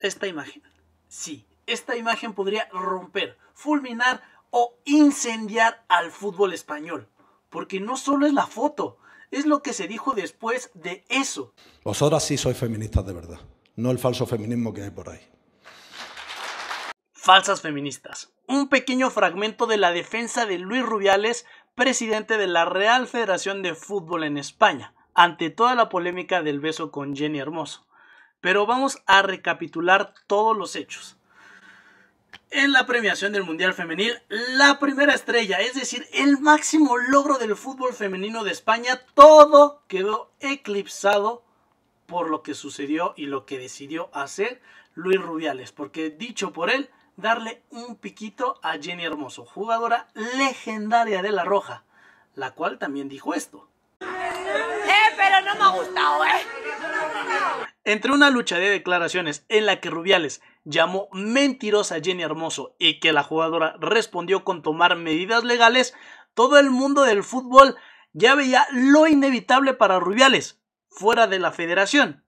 esta imagen. Sí, esta imagen podría romper, fulminar o incendiar al fútbol español. Porque no solo es la foto, es lo que se dijo después de eso. Vosotras sí sois feministas de verdad, no el falso feminismo que hay por ahí. Falsas feministas. Un pequeño fragmento de la defensa de Luis Rubiales, presidente de la Real Federación de Fútbol en España, ante toda la polémica del beso con Jenny Hermoso. Pero vamos a recapitular todos los hechos. En la premiación del Mundial Femenil, la primera estrella, es decir, el máximo logro del fútbol femenino de España, todo quedó eclipsado por lo que sucedió y lo que decidió hacer Luis Rubiales, porque dicho por él, darle un piquito a Jenny Hermoso, jugadora legendaria de La Roja, la cual también dijo esto. Eh, pero no me ha gustado, eh. Entre una lucha de declaraciones en la que Rubiales llamó mentirosa a Jenny Hermoso y que la jugadora respondió con tomar medidas legales, todo el mundo del fútbol ya veía lo inevitable para Rubiales, fuera de la federación.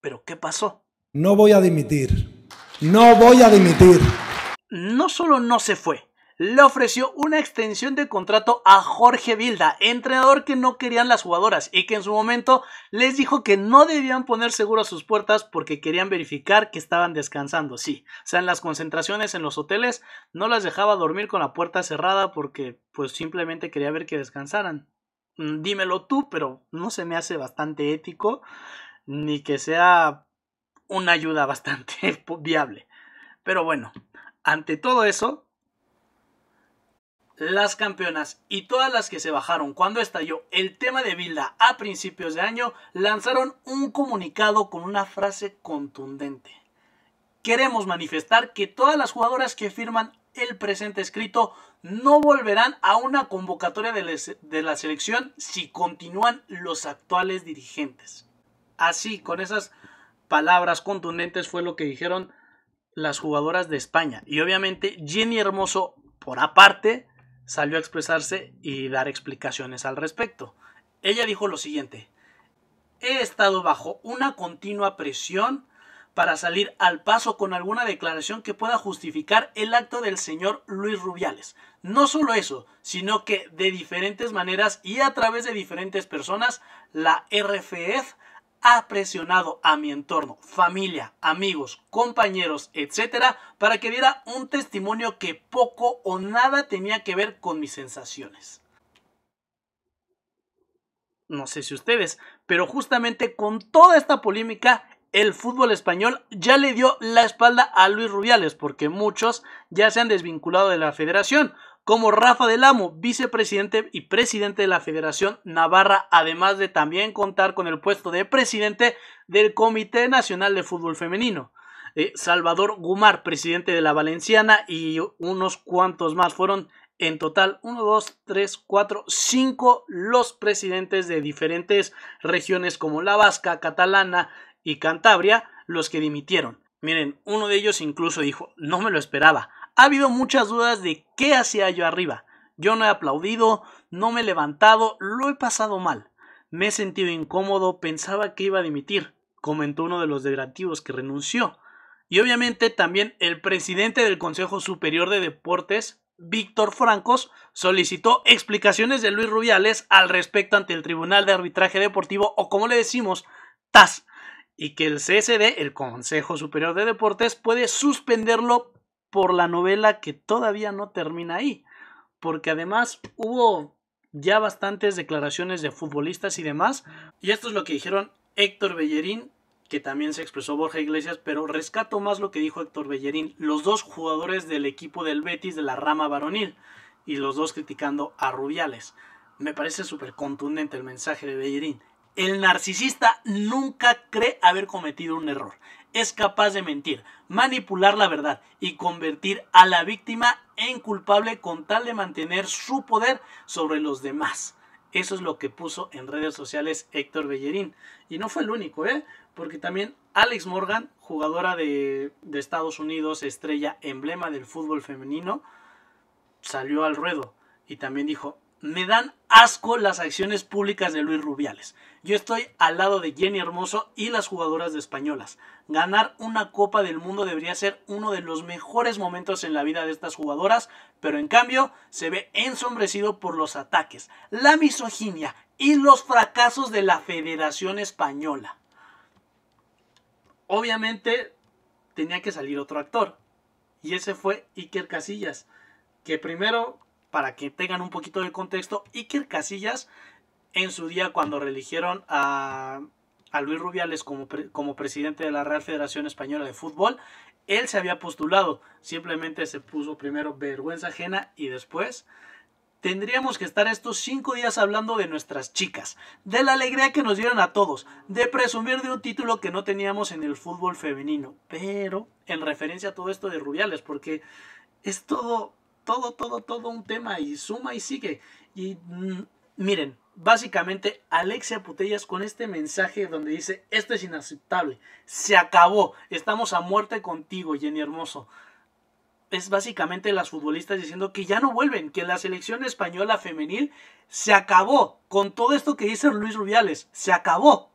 Pero ¿qué pasó? No voy a dimitir. No voy a dimitir. No solo no se fue, le ofreció una extensión de contrato a Jorge Vilda, entrenador que no querían las jugadoras y que en su momento les dijo que no debían poner seguro a sus puertas porque querían verificar que estaban descansando. Sí, o sea, en las concentraciones en los hoteles no las dejaba dormir con la puerta cerrada porque pues simplemente quería ver que descansaran. Mm, dímelo tú, pero no se me hace bastante ético ni que sea una ayuda bastante viable. Pero bueno, ante todo eso, las campeonas y todas las que se bajaron cuando estalló el tema de Bilda a principios de año lanzaron un comunicado con una frase contundente. Queremos manifestar que todas las jugadoras que firman el presente escrito no volverán a una convocatoria de la selección si continúan los actuales dirigentes. Así, con esas palabras contundentes fue lo que dijeron las jugadoras de España. Y obviamente Jenny Hermoso, por aparte, salió a expresarse y dar explicaciones al respecto. Ella dijo lo siguiente, he estado bajo una continua presión para salir al paso con alguna declaración que pueda justificar el acto del señor Luis Rubiales. No solo eso, sino que de diferentes maneras y a través de diferentes personas, la RFF e ha presionado a mi entorno, familia, amigos, compañeros, etcétera, para que diera un testimonio que poco o nada tenía que ver con mis sensaciones. No sé si ustedes, pero justamente con toda esta polémica, el fútbol español ya le dio la espalda a Luis Rubiales, porque muchos ya se han desvinculado de la federación, como Rafa del Amo, vicepresidente y presidente de la Federación Navarra, además de también contar con el puesto de presidente del Comité Nacional de Fútbol Femenino. Eh, Salvador Gumar, presidente de la Valenciana, y unos cuantos más. Fueron en total 1, 2, 3, 4, 5 los presidentes de diferentes regiones como la vasca, catalana y Cantabria, los que dimitieron. Miren, uno de ellos incluso dijo, no me lo esperaba. Ha habido muchas dudas de qué hacía yo arriba. Yo no he aplaudido, no me he levantado, lo he pasado mal. Me he sentido incómodo, pensaba que iba a dimitir, comentó uno de los degrativos que renunció. Y obviamente también el presidente del Consejo Superior de Deportes, Víctor Francos, solicitó explicaciones de Luis Rubiales al respecto ante el Tribunal de Arbitraje Deportivo o como le decimos, TAS, y que el CSD, el Consejo Superior de Deportes, puede suspenderlo por la novela que todavía no termina ahí, porque además hubo ya bastantes declaraciones de futbolistas y demás, y esto es lo que dijeron Héctor Bellerín, que también se expresó Borja Iglesias, pero rescato más lo que dijo Héctor Bellerín, los dos jugadores del equipo del Betis de la rama varonil, y los dos criticando a Rubiales. Me parece súper contundente el mensaje de Bellerín. El narcisista nunca cree haber cometido un error es capaz de mentir, manipular la verdad y convertir a la víctima en culpable con tal de mantener su poder sobre los demás. Eso es lo que puso en redes sociales Héctor Bellerín. Y no fue el único, ¿eh? Porque también Alex Morgan, jugadora de, de Estados Unidos, estrella emblema del fútbol femenino, salió al ruedo y también dijo, me dan asco las acciones públicas de Luis Rubiales. Yo estoy al lado de Jenny Hermoso y las jugadoras españolas. Ganar una Copa del Mundo debería ser uno de los mejores momentos en la vida de estas jugadoras, pero en cambio se ve ensombrecido por los ataques, la misoginia y los fracasos de la Federación Española. Obviamente tenía que salir otro actor, y ese fue Iker Casillas, que primero para que tengan un poquito de contexto, Iker Casillas en su día cuando reeligieron a, Luis Rubiales como, como presidente de la Real Federación Española de Fútbol, él se había postulado, simplemente se puso primero vergüenza ajena y después tendríamos que estar estos cinco días hablando de nuestras chicas, de la alegría que nos dieron a todos, de presumir de un título que no teníamos en el fútbol femenino, pero en referencia a todo esto de Rubiales, porque es todo todo, todo, todo un tema y suma y sigue. Y mm, miren, básicamente Alexia Putellas con este mensaje donde dice, esto es inaceptable, se acabó, estamos a muerte contigo, Jenny Hermoso. Es básicamente las futbolistas diciendo que ya no vuelven, que la selección española femenil se acabó con todo esto que dice Luis Rubiales, se acabó.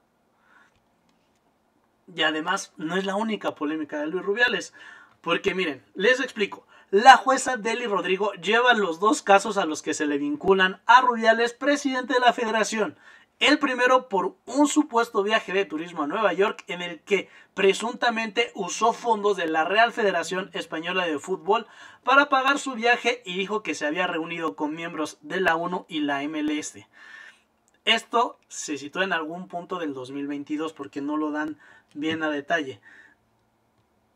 Y además no es la única polémica de Luis Rubiales, porque miren, les explico la jueza Deli Rodrigo lleva los dos casos a los que se le vinculan a Rubiales, presidente de la federación. El primero por un supuesto viaje de turismo a Nueva York en el que presuntamente usó fondos de la Real Federación Española de Fútbol para pagar su viaje y dijo que se había reunido con miembros de la ONU y la MLS. Esto se citó en algún punto del 2022 porque no lo dan bien a detalle.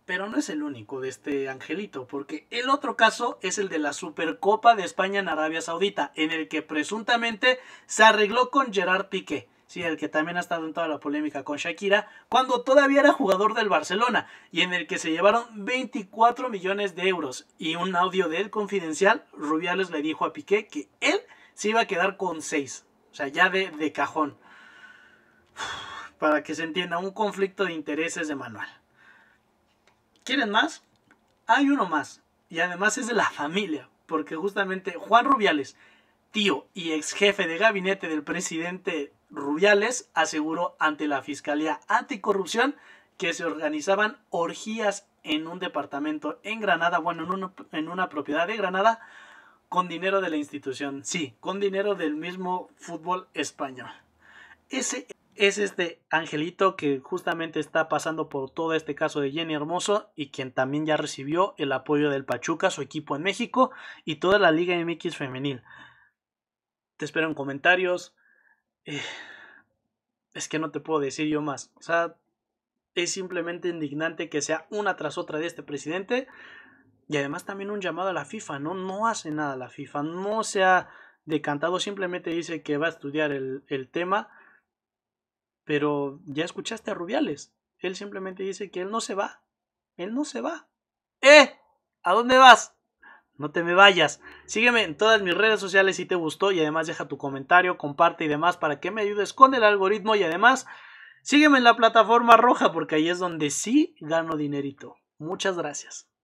Pero no es el único de este angelito, porque el otro caso es el de la Supercopa de España en Arabia Saudita, en el que presuntamente se arregló con Gerard Piqué, el que también ha estado en toda la polémica con Shakira, cuando todavía era jugador del Barcelona, y en el que se llevaron 24 millones de euros. Y un audio de él confidencial, Rubiales le dijo a Piqué que él se iba a quedar con 6, o sea, ya de, de cajón. Para que se entienda, un conflicto de intereses de manual. ¿Quieren más? Hay uno más. Y además es de la familia. Porque justamente Juan Rubiales, tío y ex jefe de gabinete del presidente Rubiales, aseguró ante la Fiscalía Anticorrupción que se organizaban orgías en un departamento en Granada, bueno, en una, en una propiedad de Granada, con dinero de la institución. Sí, con dinero del mismo fútbol español. Ese es este angelito que justamente está pasando por todo este caso de Jenny Hermoso y quien también ya recibió el apoyo del Pachuca, su equipo en México y toda la Liga MX femenil. Te espero en comentarios. Eh, es que no te puedo decir yo más. O sea, es simplemente indignante que sea una tras otra de este presidente. Y además también un llamado a la FIFA, ¿no? No hace nada la FIFA, no se ha decantado, simplemente dice que va a estudiar el, el tema pero ya escuchaste a Rubiales. Él simplemente dice que él no se va. Él no se va. ¡Eh! ¿A dónde vas? No te me vayas. Sígueme en todas mis redes sociales si te gustó y además deja tu comentario, comparte y demás para que me ayudes con el algoritmo y además sígueme en la plataforma roja porque ahí es donde sí gano dinerito. Muchas gracias.